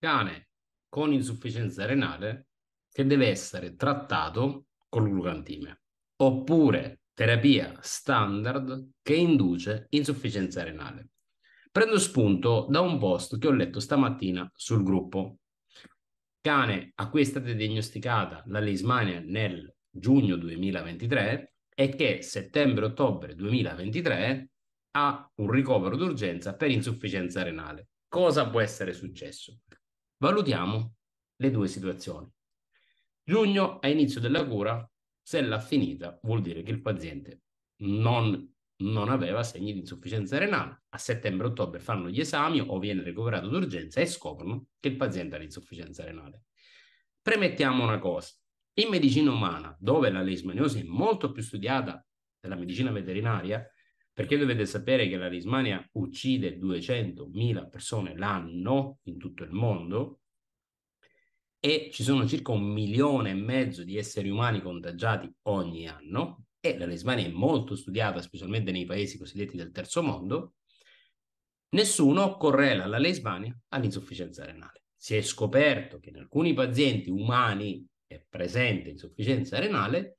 cane con insufficienza renale che deve essere trattato con l'ulcantime oppure terapia standard che induce insufficienza renale. Prendo spunto da un post che ho letto stamattina sul gruppo. Cane a cui è stata diagnosticata la leismania nel giugno 2023 e che settembre-ottobre 2023 ha un ricovero d'urgenza per insufficienza renale. Cosa può essere successo? Valutiamo le due situazioni. Giugno a inizio della cura, se l'ha finita vuol dire che il paziente non, non aveva segni di insufficienza renale. A settembre-ottobre fanno gli esami o viene ricoverato d'urgenza e scoprono che il paziente ha l'insufficienza renale. Premettiamo una cosa, in medicina umana, dove la leishmaniosi è molto più studiata della medicina veterinaria, perché dovete sapere che la Lismania uccide 200.000 persone l'anno in tutto il mondo e ci sono circa un milione e mezzo di esseri umani contagiati ogni anno e la Lismania è molto studiata, specialmente nei paesi cosiddetti del terzo mondo, nessuno correla la Lismania all'insufficienza renale. Si è scoperto che in alcuni pazienti umani è presente insufficienza renale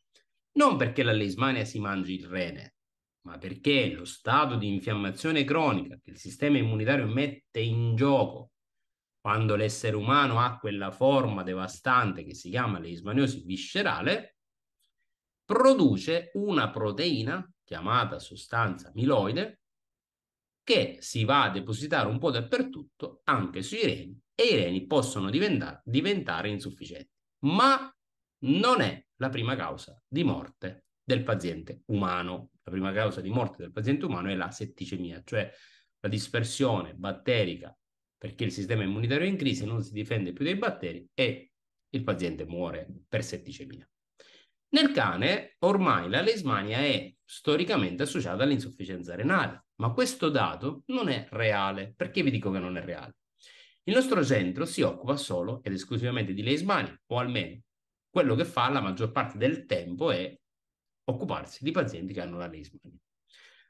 non perché la Lismania si mangi il rene, ma perché lo stato di infiammazione cronica che il sistema immunitario mette in gioco quando l'essere umano ha quella forma devastante che si chiama leismaniosi viscerale, produce una proteina chiamata sostanza amiloide che si va a depositare un po' dappertutto, anche sui reni, e i reni possono diventare, diventare insufficienti. Ma non è la prima causa di morte del paziente umano. La prima causa di morte del paziente umano è la setticemia, cioè la dispersione batterica perché il sistema immunitario è in crisi, non si difende più dai batteri e il paziente muore per setticemia. Nel cane ormai la lesmania è storicamente associata all'insufficienza renale, ma questo dato non è reale. Perché vi dico che non è reale? Il nostro centro si occupa solo ed esclusivamente di leismania, o almeno quello che fa la maggior parte del tempo è occuparsi di pazienti che hanno la leismania.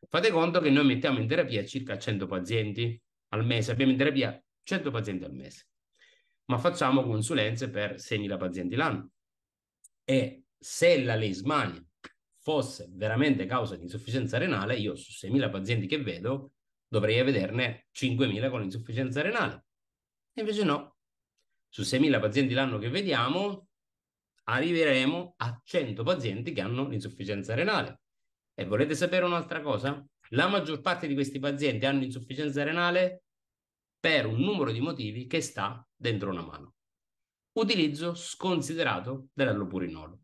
Fate conto che noi mettiamo in terapia circa 100 pazienti al mese, abbiamo in terapia 100 pazienti al mese, ma facciamo consulenze per 6.000 pazienti l'anno. E se la leismania fosse veramente causa di insufficienza renale, io su 6.000 pazienti che vedo dovrei vederne 5.000 con insufficienza renale. E invece no. Su 6.000 pazienti l'anno che vediamo, arriveremo a 100 pazienti che hanno l'insufficienza renale. E volete sapere un'altra cosa? La maggior parte di questi pazienti hanno insufficienza renale per un numero di motivi che sta dentro una mano. Utilizzo sconsiderato dell'allopurinolo.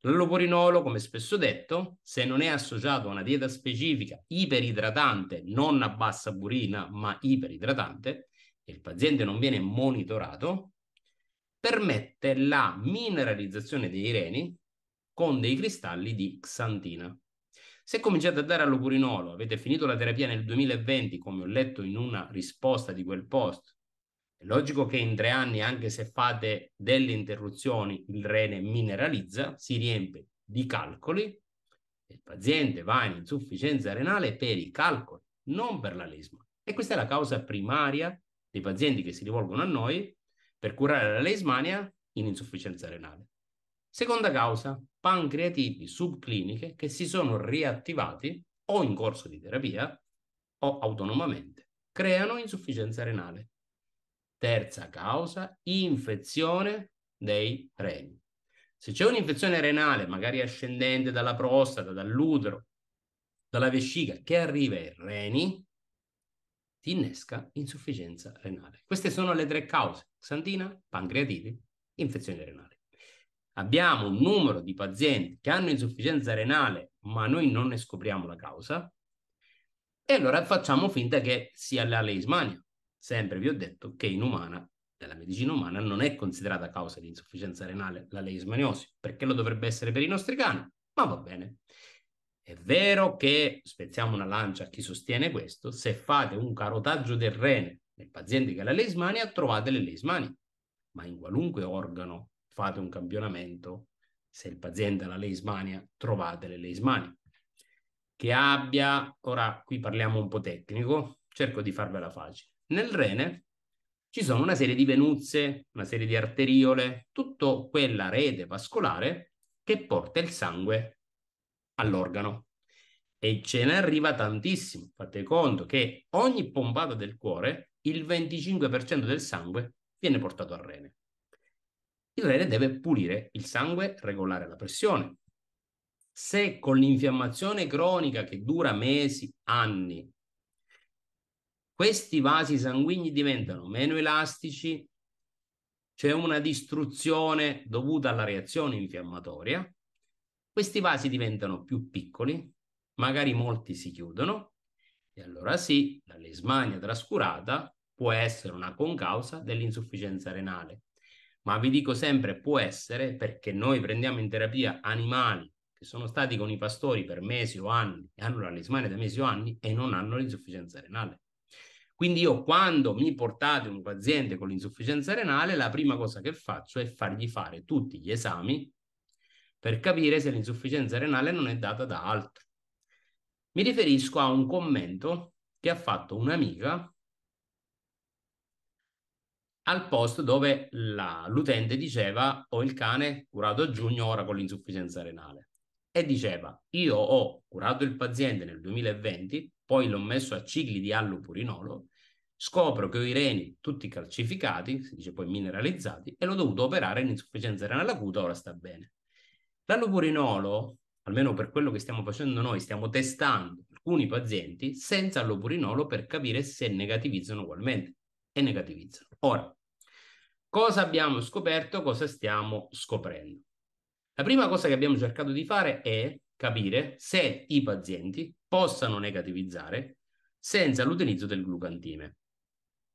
L'allopurinolo, come spesso detto, se non è associato a una dieta specifica iperidratante, non a bassa burina, ma iperidratante, e il paziente non viene monitorato, permette la mineralizzazione dei reni con dei cristalli di xantina. Se cominciate a dare allopurinolo, avete finito la terapia nel 2020, come ho letto in una risposta di quel post, è logico che in tre anni, anche se fate delle interruzioni, il rene mineralizza, si riempie di calcoli, e il paziente va in insufficienza renale per i calcoli, non per la lesma. E questa è la causa primaria dei pazienti che si rivolgono a noi per curare la leismania in insufficienza renale. Seconda causa, pancreatiti subcliniche che si sono riattivati o in corso di terapia o autonomamente, creano insufficienza renale. Terza causa, infezione dei reni. Se c'è un'infezione renale, magari ascendente dalla prostata, dall'utero, dalla vescica, che arriva ai reni, ti innesca insufficienza renale. Queste sono le tre cause, xantina, pancreatite, infezione renale. Abbiamo un numero di pazienti che hanno insufficienza renale, ma noi non ne scopriamo la causa, e allora facciamo finta che sia la leismania. Sempre vi ho detto che in umana, nella medicina umana, non è considerata causa di insufficienza renale la leismaniosi, perché lo dovrebbe essere per i nostri cani, ma va bene, è vero che, spezziamo una lancia a chi sostiene questo, se fate un carotaggio del rene nel paziente che ha la leismania, trovate le leismanie. Ma in qualunque organo fate un campionamento, se il paziente ha la leismania, trovate le leismanie. Che abbia, ora qui parliamo un po' tecnico, cerco di farvela facile. Nel rene ci sono una serie di venuzze, una serie di arteriole, tutta quella rete vascolare che porta il sangue all'organo e ce ne arriva tantissimo. Fate conto che ogni pompata del cuore, il 25% del sangue viene portato al rene. Il rene deve pulire il sangue, regolare la pressione. Se con l'infiammazione cronica che dura mesi, anni, questi vasi sanguigni diventano meno elastici, c'è una distruzione dovuta alla reazione infiammatoria, questi vasi diventano più piccoli, magari molti si chiudono, e allora sì, la lesmania trascurata può essere una concausa dell'insufficienza renale. Ma vi dico sempre può essere perché noi prendiamo in terapia animali che sono stati con i pastori per mesi o anni, e hanno la lesmania da mesi o anni e non hanno l'insufficienza renale. Quindi io quando mi portate un paziente con l'insufficienza renale, la prima cosa che faccio è fargli fare tutti gli esami per capire se l'insufficienza renale non è data da altro. Mi riferisco a un commento che ha fatto un'amica al post dove l'utente diceva ho il cane curato a giugno ora con l'insufficienza renale e diceva io ho curato il paziente nel 2020 poi l'ho messo a cicli di allopurinolo scopro che ho i reni tutti calcificati si dice poi mineralizzati e l'ho dovuto operare in insufficienza renale acuta ora sta bene L'allopurinolo, almeno per quello che stiamo facendo noi, stiamo testando alcuni pazienti senza allopurinolo per capire se negativizzano ugualmente e negativizzano. Ora, cosa abbiamo scoperto, cosa stiamo scoprendo? La prima cosa che abbiamo cercato di fare è capire se i pazienti possano negativizzare senza l'utilizzo del glucantime.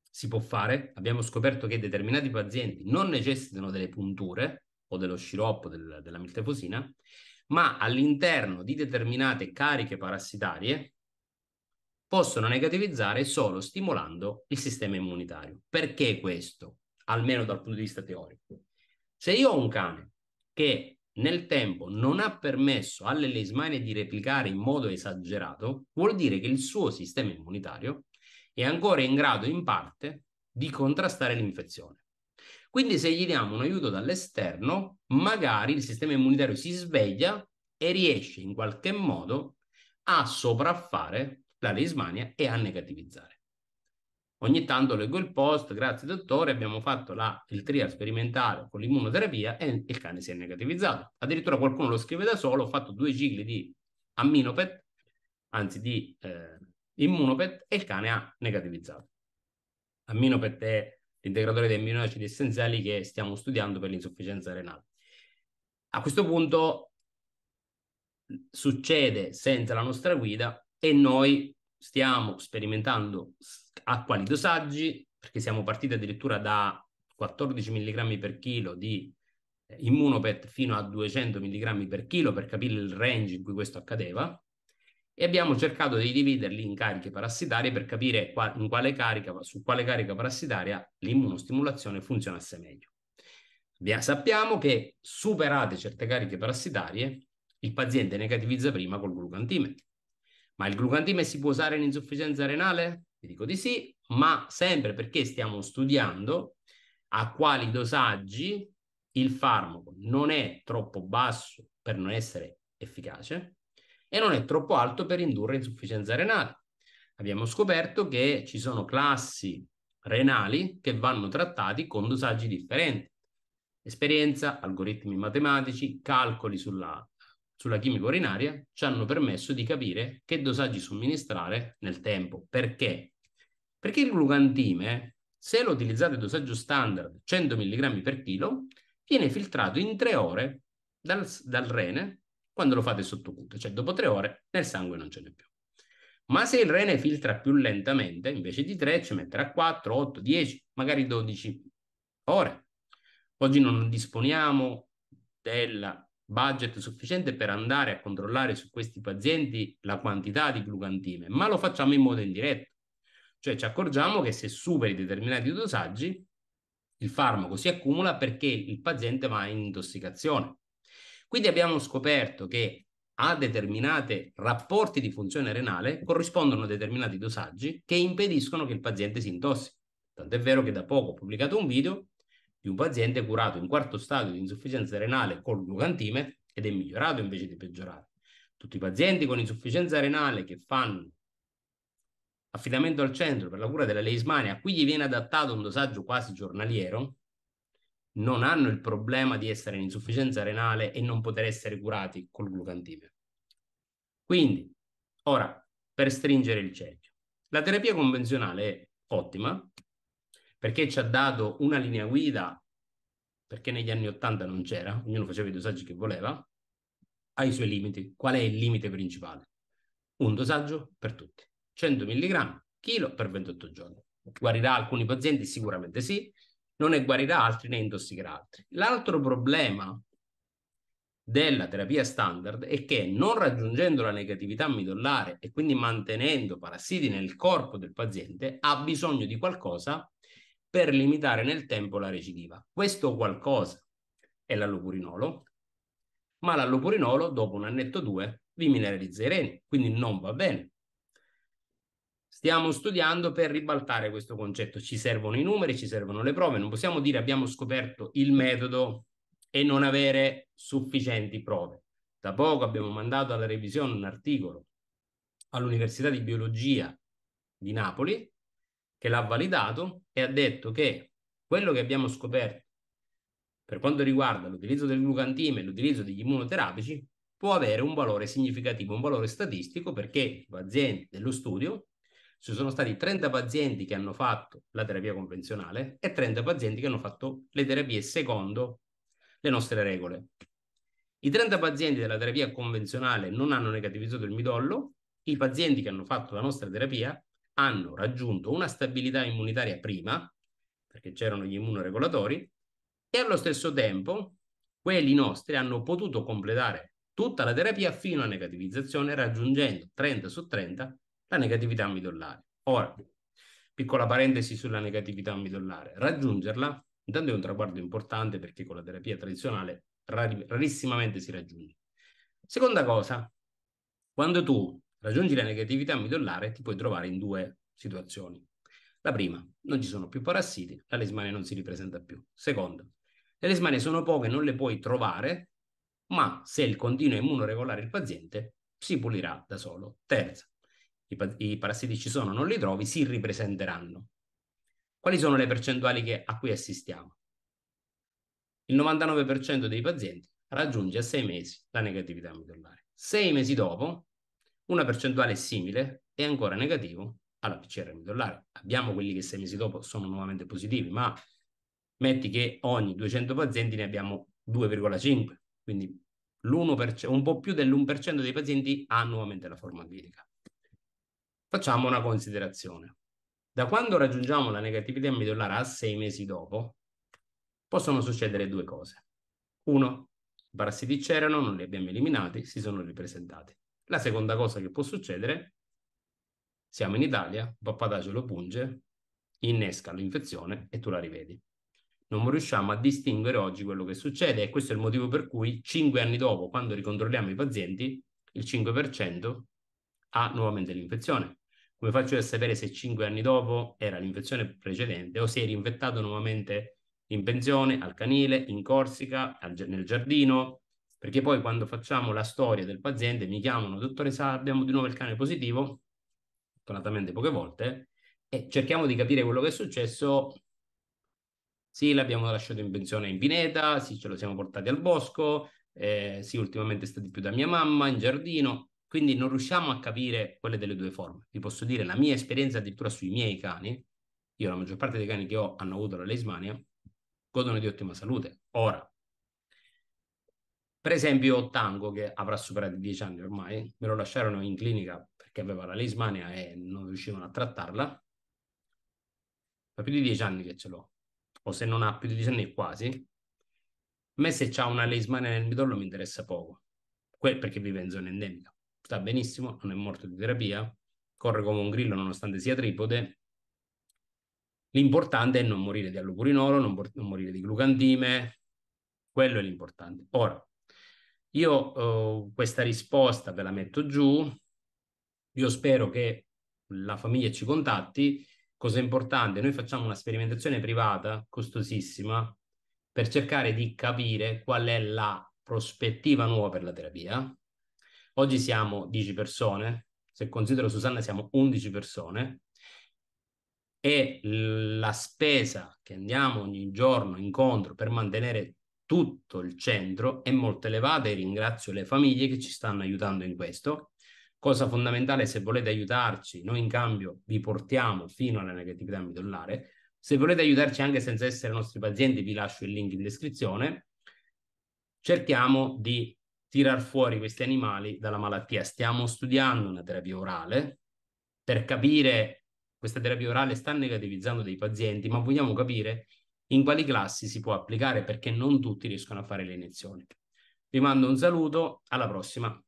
Si può fare, abbiamo scoperto che determinati pazienti non necessitano delle punture, o dello sciroppo del, della miltefosina, ma all'interno di determinate cariche parassitarie possono negativizzare solo stimolando il sistema immunitario. Perché questo? Almeno dal punto di vista teorico. Se io ho un cane che nel tempo non ha permesso alle leismanie di replicare in modo esagerato, vuol dire che il suo sistema immunitario è ancora in grado in parte di contrastare l'infezione. Quindi se gli diamo un aiuto dall'esterno, magari il sistema immunitario si sveglia e riesce in qualche modo a sopraffare la leismania e a negativizzare. Ogni tanto leggo il post, grazie dottore, abbiamo fatto la, il trial sperimentale con l'immunoterapia e il cane si è negativizzato. Addirittura qualcuno lo scrive da solo, ho fatto due cicli di aminopet, anzi di eh, immunopet e il cane ha negativizzato. Amminopet è l'integratore dei aminoacidi essenziali che stiamo studiando per l'insufficienza renale. A questo punto succede senza la nostra guida e noi stiamo sperimentando a quali dosaggi, perché siamo partiti addirittura da 14 mg per chilo di eh, immunopet fino a 200 mg per chilo per capire il range in cui questo accadeva e abbiamo cercato di dividerli in cariche parassitarie per capire qua, quale carica, su quale carica parassitaria l'immunostimolazione funzionasse meglio. sappiamo che superate certe cariche parassitarie, il paziente negativizza prima col glucantime. Ma il glucantime si può usare in insufficienza renale? Vi dico di sì, ma sempre perché stiamo studiando a quali dosaggi il farmaco non è troppo basso per non essere efficace, e non è troppo alto per indurre insufficienza renale. Abbiamo scoperto che ci sono classi renali che vanno trattati con dosaggi differenti. Esperienza, algoritmi matematici, calcoli sulla, sulla chimica urinaria ci hanno permesso di capire che dosaggi somministrare nel tempo. Perché? Perché il glucantime, se lo utilizzate a dosaggio standard 100 mg per chilo, viene filtrato in tre ore dal, dal rene quando lo fate sotto sottocuto, cioè dopo tre ore nel sangue non ce n'è più. Ma se il rene filtra più lentamente, invece di tre, ci metterà 4, 8, 10, magari 12 ore. Oggi non disponiamo del budget sufficiente per andare a controllare su questi pazienti la quantità di glucantime, ma lo facciamo in modo indiretto. Cioè ci accorgiamo che se superi determinati dosaggi, il farmaco si accumula perché il paziente va in intossicazione. Quindi abbiamo scoperto che a determinati rapporti di funzione renale corrispondono determinati dosaggi che impediscono che il paziente si intossi. Tant'è vero che da poco ho pubblicato un video di un paziente curato in quarto stadio di insufficienza renale col glucantime ed è migliorato invece di peggiorare. Tutti i pazienti con insufficienza renale che fanno affidamento al centro per la cura della leismania a cui gli viene adattato un dosaggio quasi giornaliero non hanno il problema di essere in insufficienza renale e non poter essere curati col glucantimio. Quindi, ora, per stringere il cerchio, la terapia convenzionale è ottima perché ci ha dato una linea guida, perché negli anni 80 non c'era, ognuno faceva i dosaggi che voleva, ha i suoi limiti. Qual è il limite principale? Un dosaggio per tutti, 100 mg, chilo per 28 giorni. Guarirà alcuni pazienti? Sicuramente sì, non ne guarirà altri né intossicherà altri. L'altro problema della terapia standard è che non raggiungendo la negatività midollare e quindi mantenendo parassiti nel corpo del paziente ha bisogno di qualcosa per limitare nel tempo la recidiva. Questo qualcosa è l'allopurinolo, ma l'allopurinolo dopo un annetto o due vi mineralizza i reni, quindi non va bene stiamo studiando per ribaltare questo concetto. Ci servono i numeri, ci servono le prove, non possiamo dire abbiamo scoperto il metodo e non avere sufficienti prove. Da poco abbiamo mandato alla revisione un articolo all'Università di Biologia di Napoli che l'ha validato e ha detto che quello che abbiamo scoperto per quanto riguarda l'utilizzo del glucantime e l'utilizzo degli immunoterapici può avere un valore significativo, un valore statistico perché i pazienti dello studio ci sono stati 30 pazienti che hanno fatto la terapia convenzionale e 30 pazienti che hanno fatto le terapie secondo le nostre regole. I 30 pazienti della terapia convenzionale non hanno negativizzato il midollo, i pazienti che hanno fatto la nostra terapia hanno raggiunto una stabilità immunitaria prima, perché c'erano gli immunoregolatori, e allo stesso tempo quelli nostri hanno potuto completare tutta la terapia fino a negativizzazione raggiungendo 30 su 30 la negatività midollare. Ora, piccola parentesi sulla negatività midollare. raggiungerla intanto è un traguardo importante perché con la terapia tradizionale rari, rarissimamente si raggiunge. Seconda cosa, quando tu raggiungi la negatività midollare ti puoi trovare in due situazioni. La prima, non ci sono più parassiti, la lesmania non si ripresenta più. Seconda, le lesmanie sono poche, non le puoi trovare, ma se il continuo immunoregolare il paziente, si pulirà da solo. Terza, i, parassiti ci sono, non li trovi, si ripresenteranno. Quali sono le percentuali che, a cui assistiamo? Il 99% dei pazienti raggiunge a sei mesi la negatività midollare. Sei mesi dopo, una percentuale simile è ancora negativo alla PCR midollare. Abbiamo quelli che sei mesi dopo sono nuovamente positivi, ma metti che ogni 200 pazienti ne abbiamo 2,5, quindi un po' più dell'1% dei pazienti ha nuovamente la forma virica. Facciamo una considerazione. Da quando raggiungiamo la negatività in a sei mesi dopo, possono succedere due cose. Uno, i parassiti c'erano, non li abbiamo eliminati, si sono ripresentati. La seconda cosa che può succedere, siamo in Italia, papà pappadace lo punge, innesca l'infezione e tu la rivedi. Non riusciamo a distinguere oggi quello che succede e questo è il motivo per cui cinque anni dopo, quando ricontrolliamo i pazienti, il 5% ha nuovamente l'infezione. Come faccio a sapere se cinque anni dopo era l'infezione precedente o se è rinfettato nuovamente in pensione, al canile, in Corsica, al, nel giardino? Perché poi quando facciamo la storia del paziente mi chiamano, dottore Sa, abbiamo di nuovo il cane positivo, fortunatamente poche volte, e cerchiamo di capire quello che è successo. Sì, l'abbiamo lasciato in pensione in pineta, sì, ce lo siamo portati al bosco, eh, sì, ultimamente è stato più da mia mamma, in giardino, quindi non riusciamo a capire quelle delle due forme. Vi posso dire la mia esperienza addirittura sui miei cani, io la maggior parte dei cani che ho hanno avuto la leismania, godono di ottima salute. Ora, per esempio Tango, che avrà superato i 10 anni ormai, me lo lasciarono in clinica perché aveva la leismania e non riuscivano a trattarla. Da più di 10 anni che ce l'ho, o se non ha più di 10 anni quasi. A me se c'ha una leismania nel midollo mi interessa poco, que- perché vive in zona endemica sta benissimo, non è morto di terapia, corre come un grillo nonostante sia tripode. L'importante è non morire di allucurinolo, non, por- non morire di glucantime, quello è l'importante. Ora, io eh, questa risposta ve la metto giù, io spero che la famiglia ci contatti. Cosa importante, noi facciamo una sperimentazione privata costosissima per cercare di capire qual è la prospettiva nuova per la terapia, Oggi siamo 10 persone, se considero Susanna siamo 11 persone e la spesa che andiamo ogni giorno incontro per mantenere tutto il centro è molto elevata e ringrazio le famiglie che ci stanno aiutando in questo. Cosa fondamentale, se volete aiutarci, noi in cambio vi portiamo fino alla negatività midollare. Se volete aiutarci anche senza essere nostri pazienti, vi lascio il link in descrizione. Cerchiamo di tirar fuori questi animali dalla malattia. Stiamo studiando una terapia orale per capire questa terapia orale sta negativizzando dei pazienti, ma vogliamo capire in quali classi si può applicare perché non tutti riescono a fare le iniezioni. Vi mando un saluto, alla prossima.